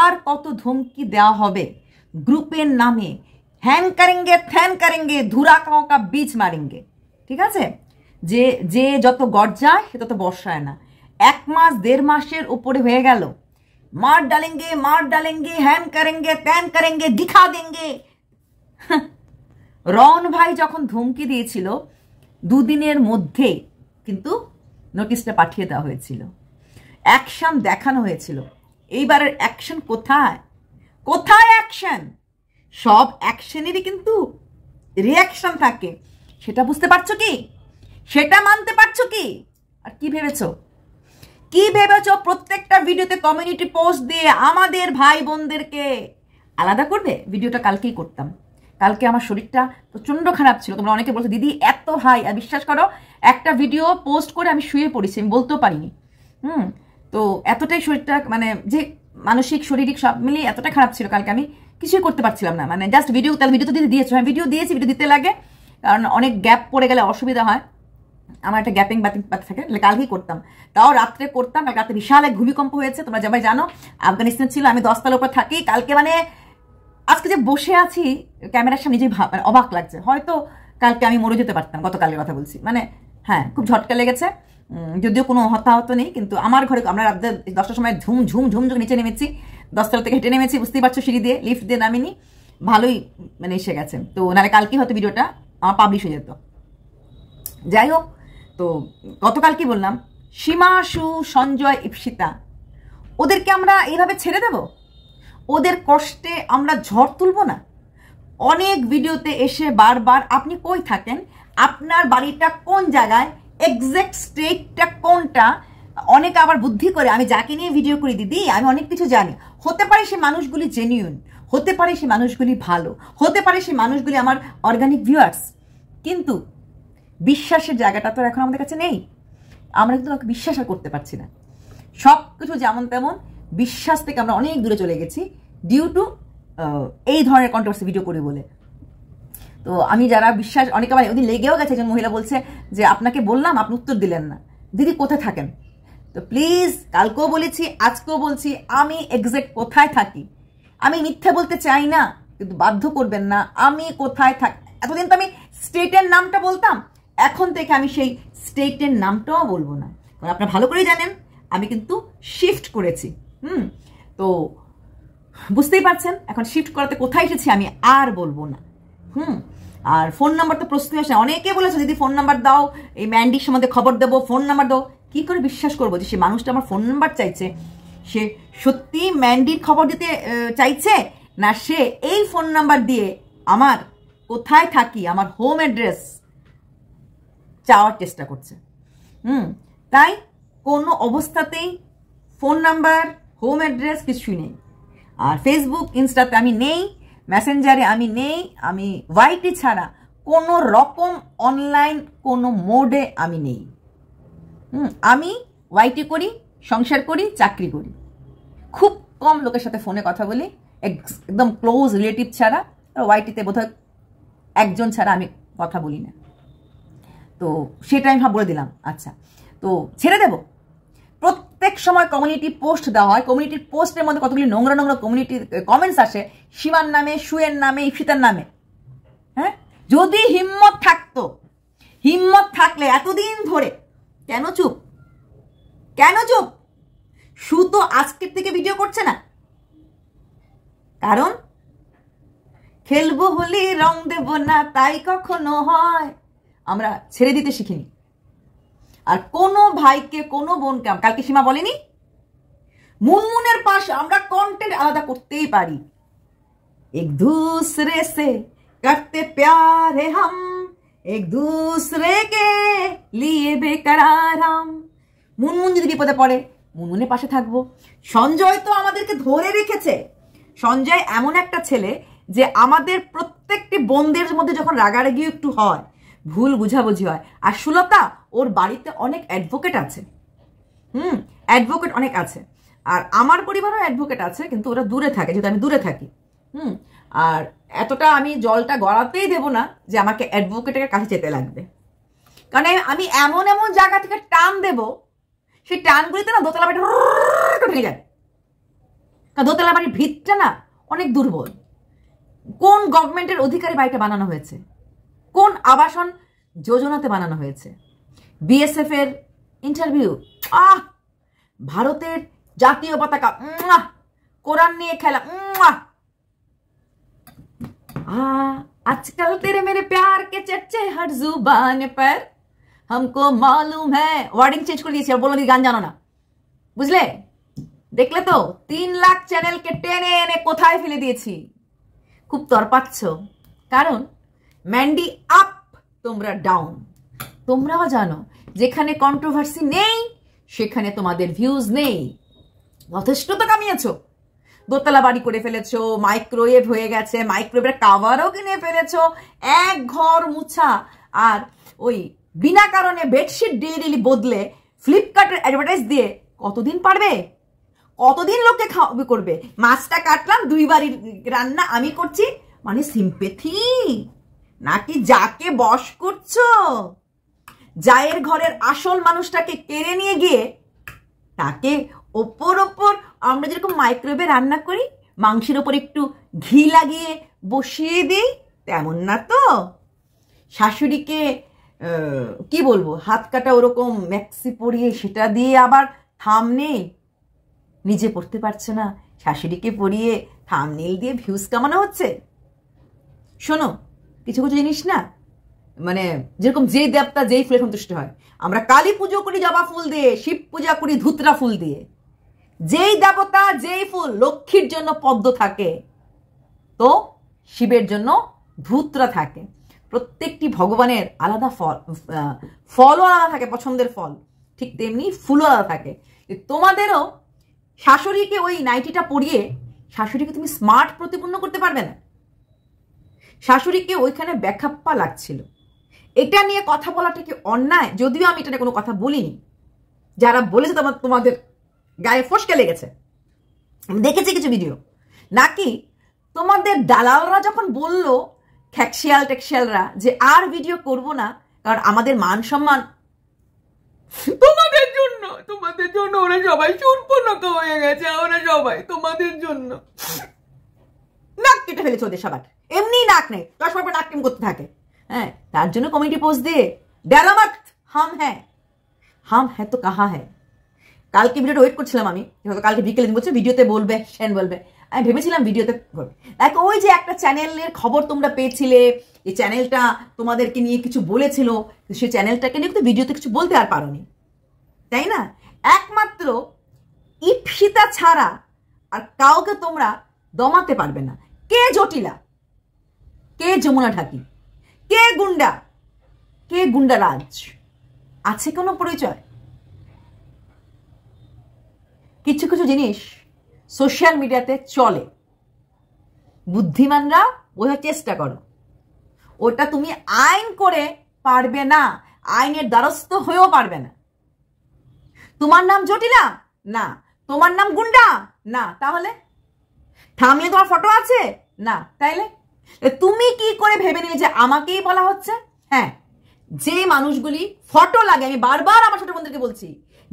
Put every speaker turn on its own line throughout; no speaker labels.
আর কত ধমকি দেওয়া হবে গ্রুপের নামে হ্যাং করেঙ্গে থ্যান করেঙ্গে ধুরা কাঁকা বীজ মারেঙ্গে ঠিক আছে যে যে যত গর্জায় সে তত বর্ষায় না এক মাস দেড় মাসের উপরে হয়ে গেল মার ডালেঙ্গে মার ডালেঙ্গে হ্যান করেঙ্গে ত্যান করেঙ্গে দিখা দেঙ্গে রন ভাই যখন ধমকি দিয়েছিল দুদিনের মধ্যে কিন্তু নোটিশটা পাঠিয়ে দেওয়া হয়েছিল অ্যাকশান দেখানো হয়েছিল এইবারের অ্যাকশন কোথায় কোথায় অ্যাকশন সব অ্যাকশনেরই কিন্তু রিয়াকশন থাকে সেটা বুঝতে পারছো কি সেটা মানতে পারছো কি আর কি ভেবেছো কি ভেবেছো প্রত্যেকটা ভিডিওতে কমিউনিটি পোস্ট দিয়ে আমাদের ভাই বোনদেরকে আলাদা করবে ভিডিওটা কালকেই করতাম কালকে আমার শরীরটা প্রচণ্ড খারাপ ছিল তোমরা অনেকে বলছো দিদি এত হাই আর বিশ্বাস করো একটা ভিডিও পোস্ট করে আমি শুয়ে পড়েছি আমি বলতেও পারিনি হুম তো এতটাই শরীরটা মানে যে মানসিক শারীরিক সব মিলিয়ে এতটা খারাপ ছিল কালকে আমি কিছুই করতে পারছিলাম না মানে জাস্ট ভিডিও তাহলে ভিডিও তো দিতে দিয়েছো হ্যাঁ ভিডিও দিয়েছি ভিডিও দিতে লাগে কারণ অনেক গ্যাপ পড়ে গেলে অসুবিধা হয় আমার একটা গ্যাপিং বাতিং বাতি থাকে কালকেই করতাম তাও রাত্রে করতাম কালকে রাতে বিশাল এক ভূমিকম্প হয়েছে তোমরা সবাই জানো আফগানিস্তান ছিল আমি দশতলার উপর থাকি কালকে মানে আজকে যে বসে আছি ক্যামেরার সামনে মানে অবাক লাগছে হয়তো কালকে আমি মরে যেতে পারতাম গতকালের কথা বলছি মানে হ্যাঁ খুব ঝটকা লেগেছে যদিও কোনো হতাহত নেই কিন্তু আমার ঘরে আমরা রাত দশটার সময় ঝুম ঝুম ঝুম ঝুম নিচে নেমেছি দশটার থেকে হেঁটে নেমেছি বুঝতেই পারছো সিঁড়ি দিয়ে লিফট দিয়ে নামিনি ভালোই মানে এসে গেছে তো নাহলে কালকেই হয়তো ভিডিওটা আমার পাবলিশ হয়ে যেত যাই হোক তো গতকাল কি বললাম সীমাশু সঞ্জয় ইপসিতা ওদেরকে আমরা এইভাবে ছেড়ে দেব ওদের কষ্টে আমরা ঝড় তুলব না অনেক ভিডিওতে এসে বারবার আপনি কই থাকেন আপনার বাড়িটা কোন জায়গায় এক্সাক্ট স্টেটটা কোনটা অনেক আবার বুদ্ধি করে আমি যাকে নিয়ে ভিডিও করি দিদি আমি অনেক কিছু জানি হতে পারে সে মানুষগুলি জেনিউন হতে পারে সে মানুষগুলি ভালো হতে পারে সে মানুষগুলি আমার অর্গানিক ভিউয়ার্স কিন্তু বিশ্বাসের জায়গাটা তো এখন আমাদের কাছে নেই আমরা কিন্তু তাকে বিশ্বাস করতে পারছি না সব কিছু যেমন তেমন বিশ্বাস থেকে আমরা অনেক দূরে চলে গেছি ডিউ টু এই ধরনের কন্ট্রোভার্সি ভিডিও করি বলে তো আমি যারা বিশ্বাস অনেকে আমার ওদিন লেগেও গেছে একজন মহিলা বলছে যে আপনাকে বললাম আপনি উত্তর দিলেন না দিদি কোথায় থাকেন তো প্লিজ কালকেও বলেছি আজকেও বলছি আমি এক্স্যাক্ট কোথায় থাকি আমি মিথ্যে বলতে চাই না কিন্তু বাধ্য করবেন না আমি কোথায় থাক এতদিন তো আমি স্টেটের নামটা বলতাম এখন থেকে আমি সেই স্টেটের নামটাও বলবো না কারণ আপনার ভালো করেই জানেন আমি কিন্তু শিফট করেছি হুম তো বুঝতেই পারছেন এখন শিফট করাতে কোথায় এসেছি আমি আর বলবো না হুম আর ফোন নাম্বার তো প্রস্তুতি আসে অনেকে বলেছে যদি ফোন নাম্বার দাও এই ম্যান্ডির সম্বন্ধে খবর দেবো ফোন নাম্বার দাও কী করে বিশ্বাস করবো যে সে মানুষটা আমার ফোন নাম্বার চাইছে সে সত্যি ম্যান্ডির খবর দিতে চাইছে না সে এই ফোন নাম্বার দিয়ে আমার কোথায় থাকি আমার হোম অ্যাড্রেস চাওয়ার চেষ্টা করছে হুম তাই কোনো অবস্থাতেই ফোন নাম্বার হোম অ্যাড্রেস কিছুই নেই আর ফেসবুক ইনস্টাতে আমি নেই মেসেঞ্জারে আমি নেই আমি ওয়াইটি ছাড়া কোনো রকম অনলাইন কোনো মোডে আমি নেই আমি ওয়াইটি করি সংসার করি চাকরি করি খুব কম লোকের সাথে ফোনে কথা বলি একদম ক্লোজ রিলেটিভ ছাড়া ওয়াইটিতে বোধ একজন ছাড়া আমি কথা বলি না তো সেটা আমি বলে দিলাম আচ্ছা তো ছেড়ে দেবো প্রত্যেক সময় কমিউনিটি পোস্ট দেওয়া হয় কমিউনিটির পোস্টের মধ্যে কতগুলি নোংরা নোংরা কমিউনিটি কমেন্টস আসে সীমার নামে সুয়ের নামে ইফিতার নামে হ্যাঁ যদি হিম্মত থাকতো হিম্মত থাকলে এতদিন ধরে কেন চুপ কেন চুপ সু তো আজকের থেকে ভিডিও করছে না কারণ খেলবো হলে রং দেব না তাই কখনো হয় আমরা ছেড়ে দিতে শিখিনি আর কোনো ভাইকে কোনো বোনকে কালকে সীমা বলেনি মুনমুনের পাশে আমরা কন্টেন্ট আলাদা করতেই পারি এক দুসরে সে করতে প্যারে হাম এক দুসরে কে লিয়ে বেকার হাম মুনমুন যদি বিপদে পড়ে মুনমুনের পাশে থাকবো সঞ্জয় তো আমাদেরকে ধরে রেখেছে সঞ্জয় এমন একটা ছেলে যে আমাদের প্রত্যেকটি বোনদের মধ্যে যখন রাগারাগি একটু হয় ভুল বুঝাবুঝি হয় আর সুলতা ওর বাড়িতে অনেক অ্যাডভোকেট আছে হুম অ্যাডভোকেট অনেক আছে আর আমার পরিবারও অ্যাডভোকেট আছে কিন্তু ওরা দূরে থাকে যেহেতু আমি দূরে থাকি হুম আর এতটা আমি জলটা গড়াতেই দেব না যে আমাকে অ্যাডভোকেটের কাছে যেতে লাগবে কারণ আমি এমন এমন জায়গা থেকে টান দেব সেই টানগুলিতে না দোতলা বাড়ি ভেঙে যাবে কারণ দোতলা বাড়ির ভিতটা না অনেক দুর্বল কোন গভর্নমেন্টের অধিকারী বাড়িটা বানানো হয়েছে কোন আবাসন যোজনাতে বানানো হয়েছে বিএসএফ এর ইন্টারভিউ আহ ভারতের জাতীয় পতাকা কোরআন নিয়ে খেলা আজকাল তেরে মেরে প্যার কে চেচে হর জুবান পর হমকো মালুম হ্যাঁ ওয়ার্ডিং চেঞ্জ করে দিয়েছি আর বললো গান জানো না বুঝলে দেখলে তো তিন লাখ চ্যানেলকে টেনে এনে কোথায় ফেলে দিয়েছি খুব পাচ্ছ কারণ ম্যান্ডি আপ তোমরা ডাউন তোমরাও জানো যেখানে কন্ট্রোভার্সি নেই সেখানে তোমাদের ভিউজ নেই যথেষ্ট তো কামিয়েছ দোতলা বাড়ি করে ফেলেছ মাইক্রোওয়েভ হয়ে গেছে মাইক্রোওয়েভের কাভারও কিনে ফেলেছ এক ঘর মুছা আর ওই বিনা কারণে বেডশিট ডেলি বদলে ফ্লিপকার্টের অ্যাডভার্টাইজ দিয়ে কতদিন পারবে কতদিন লোককে খাওয়া করবে মাছটা কাটলাম দুই বাড়ির রান্না আমি করছি মানে সিম্পেথি নাকি যাকে বস করছো যায়ের ঘরের আসল মানুষটাকে কেড়ে নিয়ে গিয়ে তাকে ওপর ওপর আমরা যেরকম মাইক্রোওয়েভে রান্না করি মাংসের ওপর একটু ঘি লাগিয়ে বসিয়ে দিই তেমন না তো শাশুড়িকে কি বলবো হাত কাটা ওরকম ম্যাক্সি পরিয়ে সেটা দিয়ে আবার নেই নিজে পড়তে পারছে না শাশুড়িকে পরিয়ে থামনেল দিয়ে ভিউজ কামানো হচ্ছে শোনো কিছু কিছু জিনিস না মানে যেরকম যেই দেবতা যেই ফুলে সন্তুষ্ট হয় আমরা কালী পুজো করি জবা ফুল দিয়ে শিব পূজা করি ধুতরা ফুল দিয়ে যেই দেবতা যেই ফুল লক্ষ্মীর জন্য পদ্ম থাকে তো শিবের জন্য ধূতরা থাকে প্রত্যেকটি ভগবানের আলাদা ফল ফলও আলাদা থাকে পছন্দের ফল ঠিক তেমনি ফুলও আলাদা থাকে তোমাদেরও শাশুড়িকে ওই নাইটিটা পরিয়ে শাশুড়িকে তুমি স্মার্ট প্রতিপন্ন করতে পারবে না শাশুড়িকে ওইখানে ব্যাখাপ্পা লাগছিল এটা নিয়ে কথা বলাটা কি অন্যায় যদিও আমি এটা কোনো কথা বলিনি যারা বলেছে তোমার তোমাদের গায়ে ফসকে লেগেছে দেখেছি কিছু ভিডিও নাকি তোমাদের দালালরা যখন বলল খ্যাকশিয়াল টেকশিয়ালরা যে আর ভিডিও করব না কারণ আমাদের মান সম্মান তোমাদের জন্য তোমাদের জন্য ওরা সবাই সুরপনক হয়ে গেছে ওরা সবাই তোমাদের জন্য নাক কেটে ফেলেছে ওদের সবার এমনি নাক নেই দশ বার নাক টিম করতে থাকে হ্যাঁ তার জন্য কমিটি পোস্ট দিয়ে ডেরা হাম হ্যাঁ হাম হ্যাঁ তো কাহা হ্যাঁ কালকে ভিডিওটা ওয়েট করছিলাম আমি কালকে বিকেলে দিন বলছে ভিডিওতে বলবে সেন বলবে আমি ভেবেছিলাম ভিডিওতে দেখ ওই যে একটা চ্যানেলের খবর তোমরা পেয়েছিলে এই চ্যানেলটা তোমাদেরকে নিয়ে কিছু বলেছিল সে চ্যানেলটাকে নিয়ে কিন্তু ভিডিওতে কিছু বলতে আর পারোনি তাই না একমাত্র ইপসিতা ছাড়া আর কাউকে তোমরা দমাতে পারবে না কে জটিলা কে যমুনা ঠাকি কে গুন্ডা কে গুন্ডা রাজ আছে কোনো পরিচয় কিছু কিছু জিনিস সোশ্যাল মিডিয়াতে চলে বুদ্ধিমানরা বোঝার চেষ্টা করো ওটা তুমি আইন করে পারবে না আইনের দ্বারস্থ হয়েও পারবে না তোমার নাম জটিলা না তোমার নাম গুন্ডা না তাহলে থামিয়ে তোমার ফটো আছে না তাইলে তুমি কি করে ভেবে নিলে যে আমাকেই বলা হচ্ছে হ্যাঁ যে মানুষগুলি ফটো লাগে আমি বারবার আমার ছোট বন্ধুকে বলছি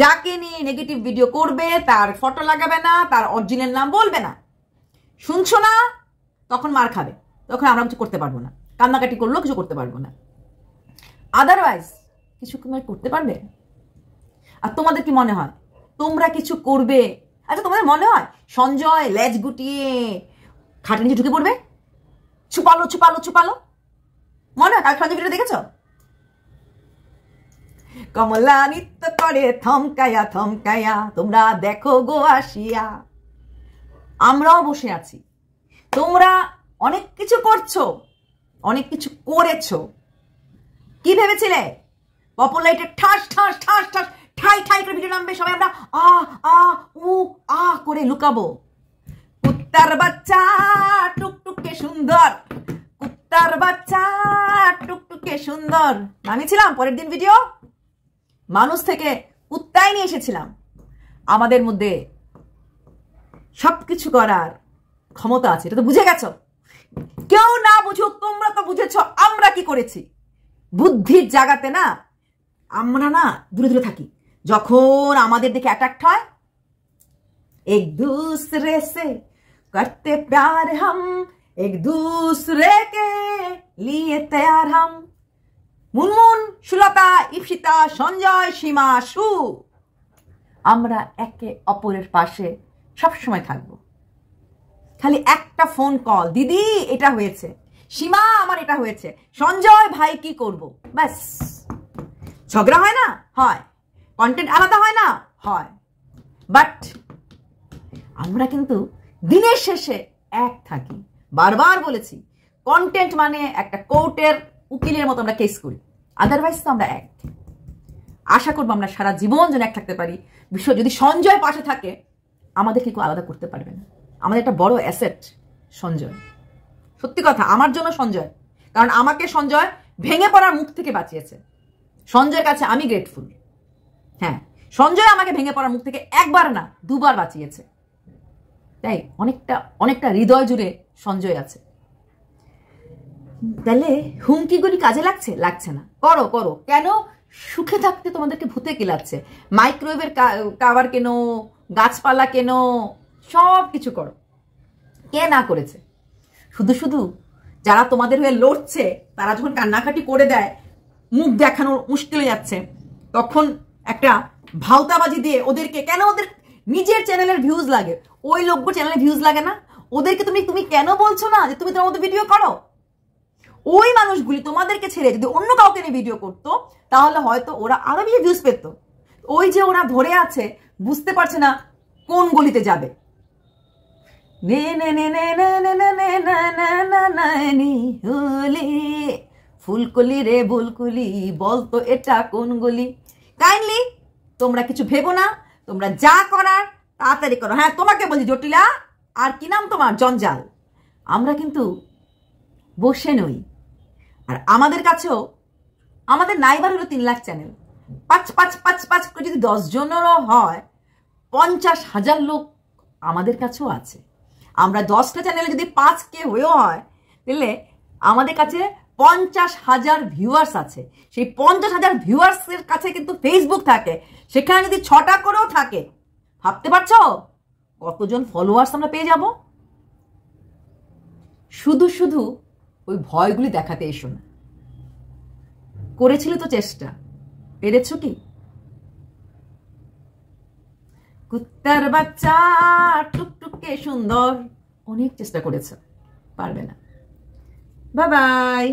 যাকে নিয়ে নেগেটিভ ভিডিও করবে তার ফটো লাগাবে না তার অরিজিনাল নাম বলবে না শুনছো না তখন মার খাবে তখন আমরা কিছু করতে পারবো না কান্নাকাটি করলেও কিছু করতে পারবো না আদারওয়াইজ কিছু তোমার মানে করতে পারবে আর তোমাদের কি মনে হয় তোমরা কিছু করবে আচ্ছা তোমাদের মনে হয় সঞ্জয় লেজ গুটিয়ে খাটের নিচে ঢুকে পড়বে ছুপালো ছুপালো ছুপালো মনে হয় কালকে ভিডিও দেখেছ কমলা নিত্য করে থমকায়া থমকায়া তোমরা দেখো গো আসিয়া আমরাও বসে আছি তোমরা অনেক কিছু করছো অনেক কিছু করেছো কি ভেবেছিলে পপুলাইটে ঠাস ঠাস ঠাস ঠাস ঠাই ঠাই করে ভিডিও নামবে সবাই আমরা আ আ উ আ করে লুকাবো কুত্তার বাচ্চা টুকটুকে সুন্দর কুত্তার বাচ্চা টুকটুকে সুন্দর নামিয়েছিলাম পরের দিন ভিডিও মানুষ থেকে কুত্তায় নিয়ে এসেছিলাম আমাদের মধ্যে সব কিছু করার ক্ষমতা আছে এটা তো বুঝে গেছো কেউ না বুঝুক তোমরা তো বুঝেছ আমরা কি করেছি বুদ্ধির জাগাতে না আমরা না দূরে দূরে থাকি যখন আমাদের দিকে অ্যাট্যাক্ট হয় এক দুসরে সে करते प्यार हम एक दूसरे के लिए तैयार हम মুনমুন সুলতা ইপসিতা সঞ্জয় সীমা সু আমরা একে অপরের পাশে সবসময় থাকব খালি একটা ফোন কল দিদি এটা হয়েছে সীমা আমার এটা হয়েছে সঞ্জয় ভাই কি করব ব্যাস ঝগড়া হয় না হয় কন্টেন্ট আলাদা হয় না হয় বাট আমরা কিন্তু দিনের শেষে এক থাকি বারবার বলেছি কন্টেন্ট মানে একটা কোর্টের উকিলের মতো আমরা কেস করি আদারওয়াইজ তো আমরা এক আশা করবো আমরা সারা জীবন যেন এক থাকতে পারি বিশ্ব যদি সঞ্জয় পাশে থাকে আমাদের কেউ আলাদা করতে পারবে না আমাদের একটা বড় অ্যাসেট সঞ্জয় সত্যি কথা আমার জন্য সঞ্জয় কারণ আমাকে সঞ্জয় ভেঙে পড়ার মুখ থেকে বাঁচিয়েছে সঞ্জয়ের কাছে আমি গ্রেটফুল হ্যাঁ সঞ্জয় আমাকে ভেঙে পড়ার মুখ থেকে একবার না দুবার বাঁচিয়েছে তাই অনেকটা অনেকটা হৃদয় জুড়ে সঞ্জয় আছে তাহলে হুমকিগুলি কাজে লাগছে লাগছে না করো করো কেন সুখে থাকতে তোমাদেরকে ভূতে লাগছে মাইক্রোওয়েভের কাভার কেন গাছপালা কেন সব কিছু করো কে না করেছে শুধু শুধু যারা তোমাদের হয়ে লড়ছে তারা যখন কান্নাকাটি করে দেয় মুখ দেখানো মুশকিল যাচ্ছে তখন একটা ভাওতাবাজি দিয়ে ওদেরকে কেন ওদের নিজের চ্যানেলের ভিউজ লাগে ওই লোকগুলো চ্যানেলে ভিউজ লাগে না ওদেরকে তুমি তুমি কেন বলছো না যে তুমি তোমার মতো ভিডিও করো ওই মানুষগুলি তোমাদেরকে ছেড়ে যদি অন্য কাউকে নিয়ে ভিডিও করতো তাহলে হয়তো ওরা আরো বেশি ভিউজ পেত ওই যে ওরা ধরে আছে বুঝতে পারছে না কোন গলিতে যাবে ফুলকুলি রে বুলকুলি বলতো এটা কোন গলি কাইন্ডলি তোমরা কিছু ভেবো না তোমরা যা করার তাড়াতাড়ি করো হ্যাঁ তোমাকে বলি জটিলা আর কি নাম তোমার জঞ্জাল আমরা কিন্তু বসে নই আর আমাদের কাছেও আমাদের নাইবার হলো তিন লাখ চ্যানেল পাঁচ পাঁচ পাঁচ পাঁচ করে যদি দশজনেরও হয় পঞ্চাশ হাজার লোক আমাদের কাছেও আছে আমরা দশটা চ্যানেলে যদি পাঁচ কে হয়েও হয় তাহলে আমাদের কাছে পঞ্চাশ হাজার ভিউয়ার্স আছে সেই পঞ্চাশ হাজার ভিউয়ার্সের কাছে কিন্তু ফেসবুক থাকে সেখানে যদি ছটা করেও থাকে ভাবতে পারছ কতজন ফলোয়ার্স আমরা পেয়ে যাব শুধু শুধু ওই ভয়গুলি দেখাতে এসো না করেছিল তো চেষ্টা পেরেছ কি কুত্তার বাচ্চা টুকটুককে সুন্দর অনেক চেষ্টা করেছে পারবে না বাবাই